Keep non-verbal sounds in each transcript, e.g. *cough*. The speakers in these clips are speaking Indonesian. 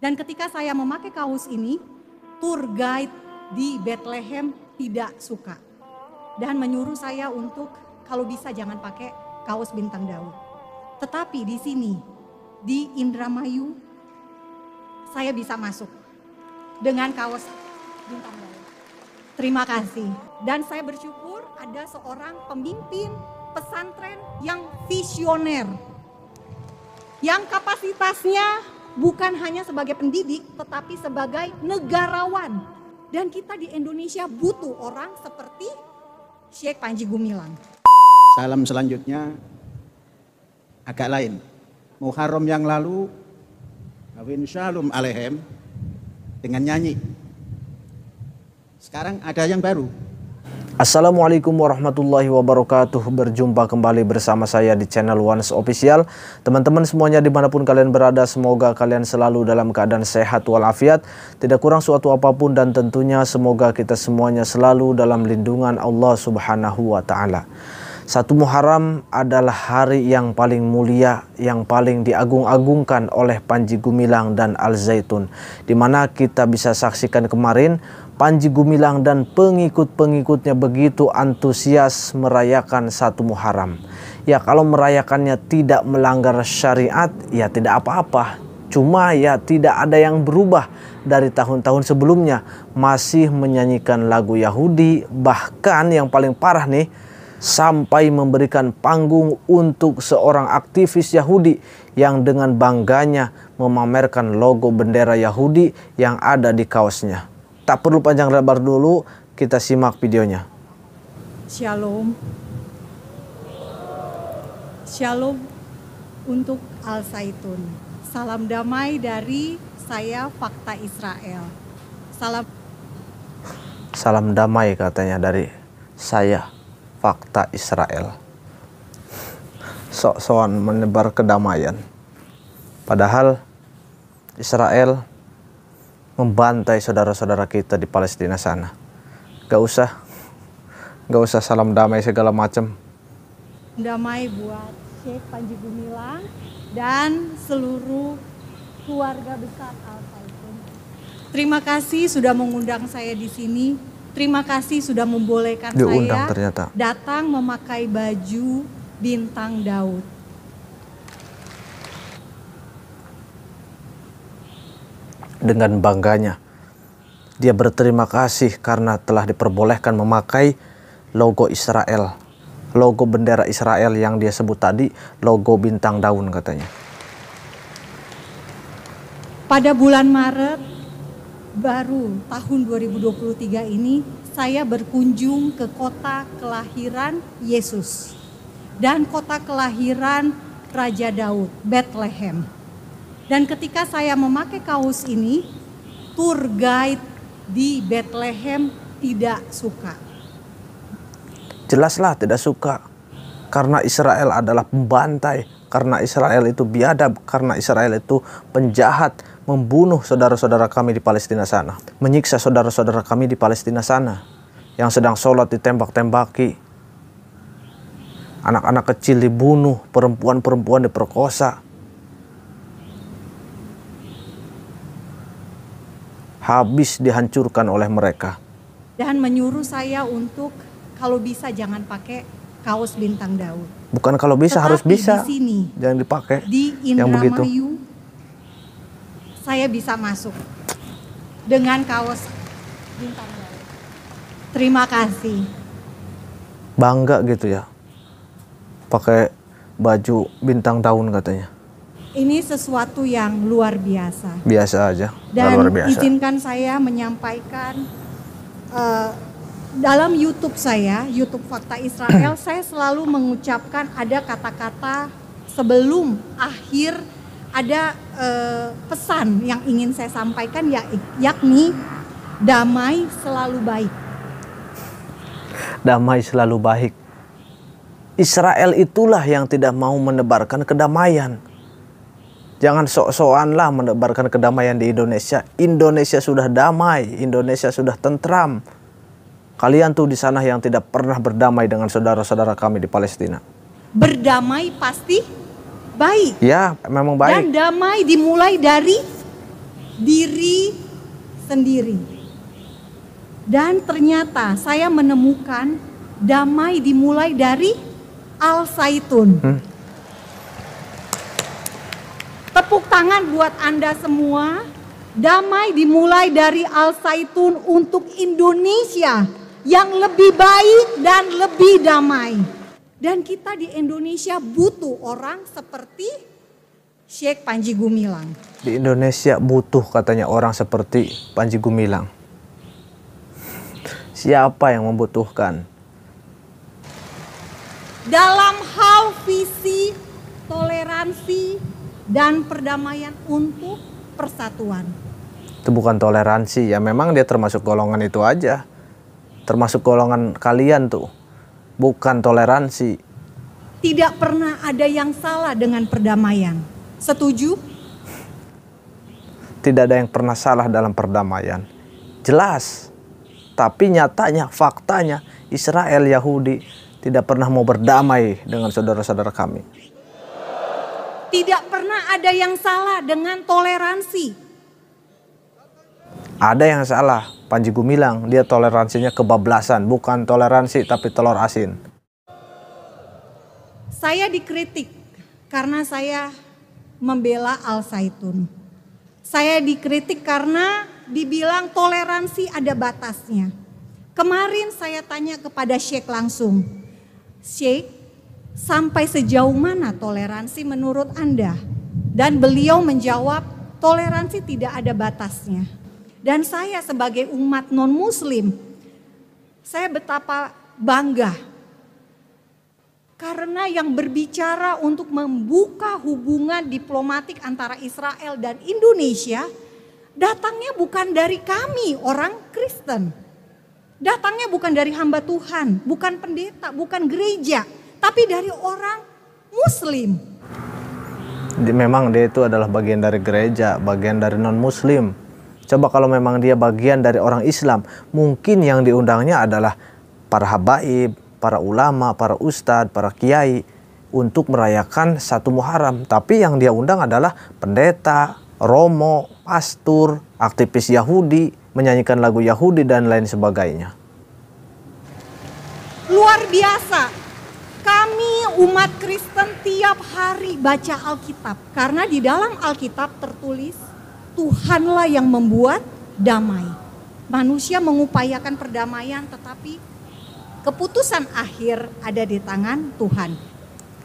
Dan ketika saya memakai kaos ini, tour guide di Bethlehem tidak suka dan menyuruh saya untuk kalau bisa jangan pakai kaos bintang daun. Tetapi di sini di Indramayu saya bisa masuk dengan kaos bintang daun. Terima kasih. Dan saya bersyukur ada seorang pemimpin pesantren yang visioner yang kapasitasnya bukan hanya sebagai pendidik tetapi sebagai negarawan. Dan kita di Indonesia butuh orang seperti Sheikh Panji Gumilang. Salam selanjutnya agak lain. Muharram yang lalu Kawin Shalom Alehem dengan nyanyi. Sekarang ada yang baru, Assalamualaikum warahmatullahi wabarakatuh Berjumpa kembali bersama saya di channel Once Official Teman-teman semuanya dimanapun kalian berada Semoga kalian selalu dalam keadaan sehat walafiat Tidak kurang suatu apapun Dan tentunya semoga kita semuanya selalu dalam lindungan Allah subhanahu wa ta'ala satu Muharram adalah hari yang paling mulia, yang paling diagung-agungkan oleh Panji Gumilang dan Al Zaitun. Di mana kita bisa saksikan kemarin Panji Gumilang dan pengikut-pengikutnya begitu antusias merayakan satu Muharram. Ya kalau merayakannya tidak melanggar syariat, ya tidak apa-apa. Cuma ya tidak ada yang berubah dari tahun-tahun sebelumnya. Masih menyanyikan lagu Yahudi, bahkan yang paling parah nih, sampai memberikan panggung untuk seorang aktivis Yahudi yang dengan bangganya memamerkan logo bendera Yahudi yang ada di kaosnya. Tak perlu panjang lebar dulu, kita simak videonya. Shalom. Shalom untuk Al saitun. Salam damai dari saya Fakta Israel. Salam Salam damai katanya dari saya Fakta Israel. Sok-sokan menebar kedamaian. Padahal Israel membantai saudara-saudara kita di Palestina sana. Gak usah, gak usah salam damai segala macam. Damai buat Sheikh Panji Gumilang dan seluruh keluarga besar Al Zaitun. Terima kasih sudah mengundang saya di sini. Terima kasih sudah membolehkan Diundang, saya ternyata. datang memakai baju bintang Daud. dengan bangganya. Dia berterima kasih karena telah diperbolehkan memakai logo Israel. Logo bendera Israel yang dia sebut tadi, logo bintang daun katanya. Pada bulan Maret baru tahun 2023 ini saya berkunjung ke kota kelahiran Yesus dan kota kelahiran Raja Daud, Bethlehem. Dan ketika saya memakai kaos ini, tour guide di Bethlehem tidak suka. Jelaslah tidak suka. Karena Israel adalah pembantai, karena Israel itu biadab, karena Israel itu penjahat, membunuh saudara-saudara kami di Palestina sana, menyiksa saudara-saudara kami di Palestina sana, yang sedang sholat ditembak-tembaki, anak-anak kecil dibunuh, perempuan-perempuan diperkosa, habis dihancurkan oleh mereka. Dan menyuruh saya untuk kalau bisa jangan pakai kaos bintang daun. Bukan kalau bisa Tetapi harus bisa. Di sini. Jangan dipakai. Di yang saya bisa masuk dengan kaos bintang daun. Terima kasih. Bangga gitu ya. Pakai baju bintang daun katanya ini sesuatu yang luar biasa. Biasa aja. Dan luar biasa. izinkan saya menyampaikan uh, dalam YouTube saya, YouTube Fakta Israel, *clears throat* saya selalu mengucapkan ada kata-kata sebelum akhir ada uh, pesan yang ingin saya sampaikan ya, yakni damai selalu baik. Damai selalu baik. Israel itulah yang tidak mau menebarkan kedamaian Jangan sok-sokan lah menebarkan kedamaian di Indonesia. Indonesia sudah damai, Indonesia sudah tentram. Kalian tuh di sana yang tidak pernah berdamai dengan saudara-saudara kami di Palestina. Berdamai pasti baik. Ya, memang baik. Dan damai dimulai dari diri sendiri. Dan ternyata saya menemukan damai dimulai dari Al saitun Hmm Tepuk tangan buat Anda semua. Damai dimulai dari Al saitun untuk Indonesia yang lebih baik dan lebih damai. Dan kita di Indonesia butuh orang seperti Sheikh Panji Gumilang. Di Indonesia butuh katanya orang seperti Panji Gumilang. Siapa yang membutuhkan? Dalam hal visi toleransi dan perdamaian untuk persatuan. Itu bukan toleransi ya, memang dia termasuk golongan itu aja. Termasuk golongan kalian tuh. Bukan toleransi. Tidak pernah ada yang salah dengan perdamaian. Setuju? Tidak ada yang pernah salah dalam perdamaian. Jelas. Tapi nyatanya, faktanya Israel Yahudi tidak pernah mau berdamai dengan saudara-saudara kami. Tidak pernah ada yang salah dengan toleransi. Ada yang salah. Panji Gumilang, dia toleransinya kebablasan. Bukan toleransi, tapi telur asin. Saya dikritik karena saya membela Al Saitun. Saya dikritik karena dibilang toleransi ada batasnya. Kemarin saya tanya kepada Sheikh langsung, Sheikh sampai sejauh mana toleransi menurut Anda? Dan beliau menjawab, toleransi tidak ada batasnya. Dan saya sebagai umat non-muslim, saya betapa bangga karena yang berbicara untuk membuka hubungan diplomatik antara Israel dan Indonesia datangnya bukan dari kami orang Kristen. Datangnya bukan dari hamba Tuhan, bukan pendeta, bukan gereja, tapi dari orang Muslim. Memang dia itu adalah bagian dari gereja, bagian dari non-Muslim. Coba kalau memang dia bagian dari orang Islam, mungkin yang diundangnya adalah para habaib, para ulama, para ustadz, para kiai untuk merayakan satu Muharram. Tapi yang dia undang adalah pendeta, romo, pastur, aktivis Yahudi, menyanyikan lagu Yahudi dan lain sebagainya. Luar biasa kami umat Kristen tiap hari baca Alkitab karena di dalam Alkitab tertulis Tuhanlah yang membuat damai. Manusia mengupayakan perdamaian tetapi keputusan akhir ada di tangan Tuhan.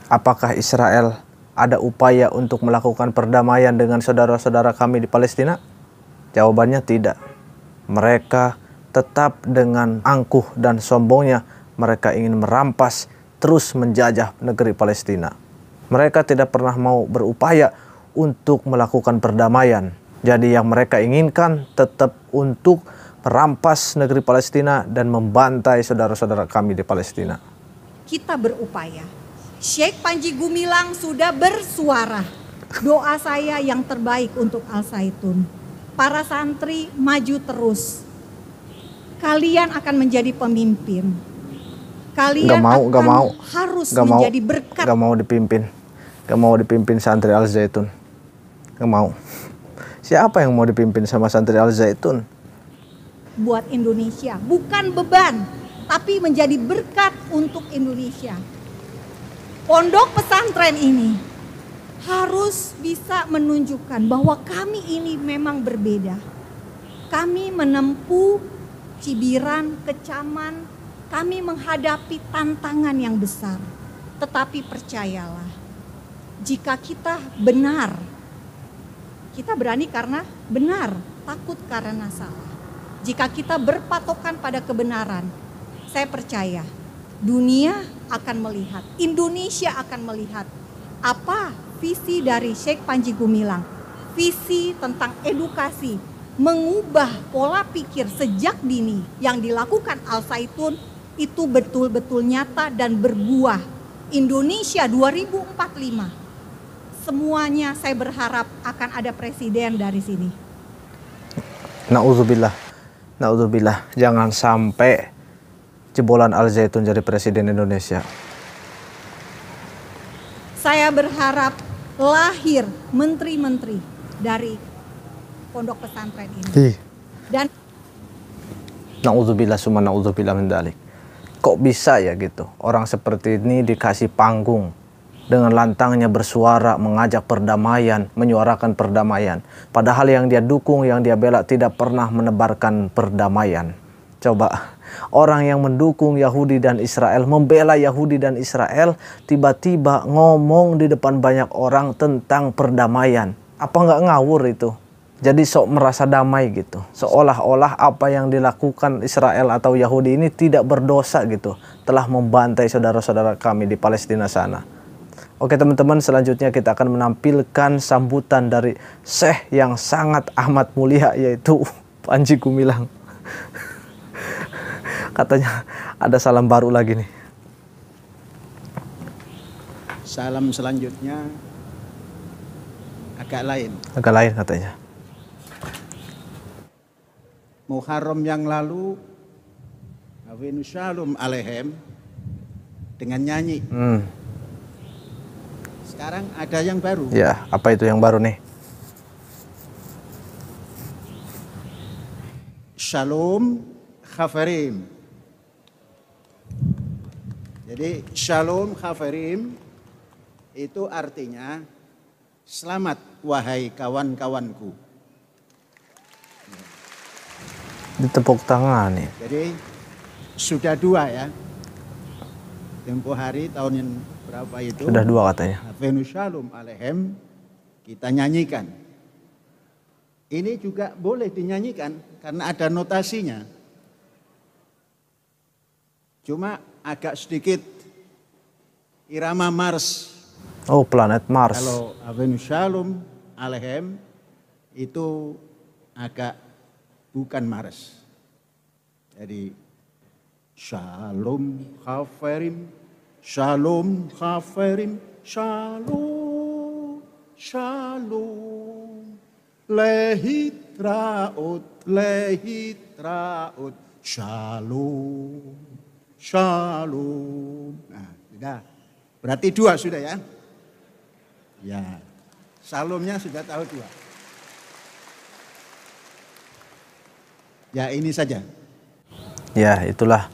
Apakah Israel ada upaya untuk melakukan perdamaian dengan saudara-saudara kami di Palestina? Jawabannya tidak. Mereka tetap dengan angkuh dan sombongnya mereka ingin merampas terus menjajah negeri Palestina. Mereka tidak pernah mau berupaya untuk melakukan perdamaian. Jadi yang mereka inginkan tetap untuk merampas negeri Palestina dan membantai saudara-saudara kami di Palestina. Kita berupaya. Sheikh Panji Gumilang sudah bersuara. Doa saya yang terbaik untuk Al Saitun. Para santri maju terus. Kalian akan menjadi pemimpin kalian gak mau, akan gak mau, harus gak mau, menjadi berkat. Gak mau dipimpin, gak mau dipimpin santri Al Zaitun, gak mau. Siapa yang mau dipimpin sama santri Al Zaitun? Buat Indonesia, bukan beban, tapi menjadi berkat untuk Indonesia. Pondok pesantren ini harus bisa menunjukkan bahwa kami ini memang berbeda. Kami menempuh cibiran, kecaman, kami menghadapi tantangan yang besar. Tetapi percayalah, jika kita benar, kita berani karena benar, takut karena salah. Jika kita berpatokan pada kebenaran, saya percaya dunia akan melihat, Indonesia akan melihat apa visi dari Sheikh Panji Gumilang. Visi tentang edukasi, mengubah pola pikir sejak dini yang dilakukan Al Saitun itu betul-betul nyata dan berbuah. Indonesia 2045. Semuanya saya berharap akan ada presiden dari sini. Nauzubillah. Nauzubillah, jangan sampai jebolan Al Zaitun jadi presiden Indonesia. Saya berharap lahir menteri-menteri dari pondok pesantren ini. Hi. Dan Nauzubillah summa nauzubillah mendalik kok bisa ya gitu orang seperti ini dikasih panggung dengan lantangnya bersuara mengajak perdamaian, menyuarakan perdamaian. Padahal yang dia dukung, yang dia bela tidak pernah menebarkan perdamaian. Coba orang yang mendukung Yahudi dan Israel, membela Yahudi dan Israel, tiba-tiba ngomong di depan banyak orang tentang perdamaian. Apa nggak ngawur itu? Jadi sok merasa damai gitu. Seolah-olah apa yang dilakukan Israel atau Yahudi ini tidak berdosa gitu. Telah membantai saudara-saudara kami di Palestina sana. Oke teman-teman selanjutnya kita akan menampilkan sambutan dari Syekh yang sangat amat mulia yaitu *laughs* Panji Gumilang. *laughs* Katanya ada salam baru lagi nih. Salam selanjutnya agak lain. Agak lain katanya. Muharram yang lalu Awinu Shalom Alehem dengan nyanyi. Hmm. Sekarang ada yang baru. Ya, apa itu yang baru nih? Shalom Khafarim. Jadi Shalom Khafarim itu artinya selamat wahai kawan-kawanku. Ditepuk tangan ya. Jadi sudah dua ya. Tempo hari tahun yang berapa itu? Sudah dua katanya. Nah, Venus Shalom Alehem kita nyanyikan. Ini juga boleh dinyanyikan karena ada notasinya. Cuma agak sedikit irama Mars. Oh, planet Mars. Kalau Venus Shalom Alehem itu agak bukan Mares. Jadi Shalom Haferim, Shalom Haferim, Shalom, Shalom. Lehitraot, lehitraot, Shalom, Shalom. Nah, sudah. Berarti dua sudah ya. Ya, Shalomnya sudah tahu dua. Ya ini saja. Ya itulah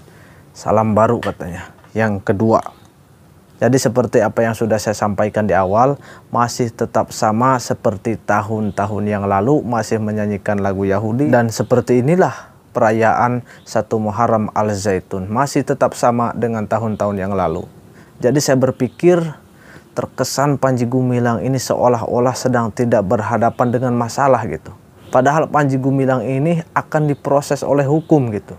salam baru katanya. Yang kedua. Jadi seperti apa yang sudah saya sampaikan di awal, masih tetap sama seperti tahun-tahun yang lalu masih menyanyikan lagu Yahudi dan seperti inilah perayaan satu Muharram Al-Zaitun masih tetap sama dengan tahun-tahun yang lalu. Jadi saya berpikir terkesan Panji Gumilang ini seolah-olah sedang tidak berhadapan dengan masalah gitu. Padahal Panji Gumilang ini akan diproses oleh hukum gitu.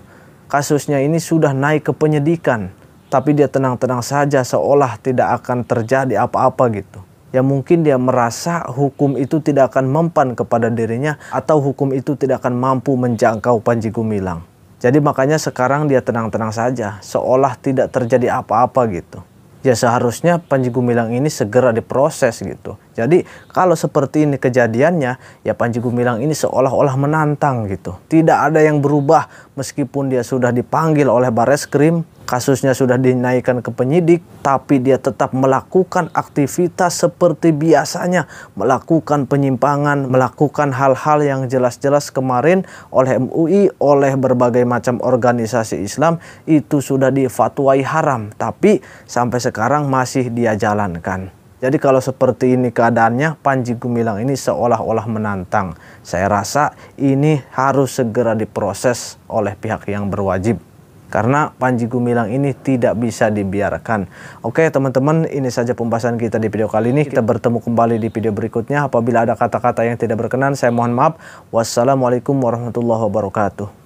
Kasusnya ini sudah naik ke penyidikan, tapi dia tenang-tenang saja seolah tidak akan terjadi apa-apa gitu. Ya mungkin dia merasa hukum itu tidak akan mempan kepada dirinya atau hukum itu tidak akan mampu menjangkau Panji Gumilang. Jadi makanya sekarang dia tenang-tenang saja, seolah tidak terjadi apa-apa gitu ya seharusnya Panji Gumilang ini segera diproses gitu. Jadi kalau seperti ini kejadiannya, ya Panji Gumilang ini seolah-olah menantang gitu. Tidak ada yang berubah meskipun dia sudah dipanggil oleh Bareskrim, kasusnya sudah dinaikkan ke penyidik, tapi dia tetap melakukan aktivitas seperti biasanya, melakukan penyimpangan, melakukan hal-hal yang jelas-jelas kemarin oleh MUI, oleh berbagai macam organisasi Islam itu sudah difatwai haram, tapi sampai sekarang masih dia jalankan. Jadi kalau seperti ini keadaannya, Panji Gumilang ini seolah-olah menantang. Saya rasa ini harus segera diproses oleh pihak yang berwajib karena Panji Gumilang ini tidak bisa dibiarkan. Oke teman-teman ini saja pembahasan kita di video kali ini. Kita bertemu kembali di video berikutnya. Apabila ada kata-kata yang tidak berkenan saya mohon maaf. Wassalamualaikum warahmatullahi wabarakatuh.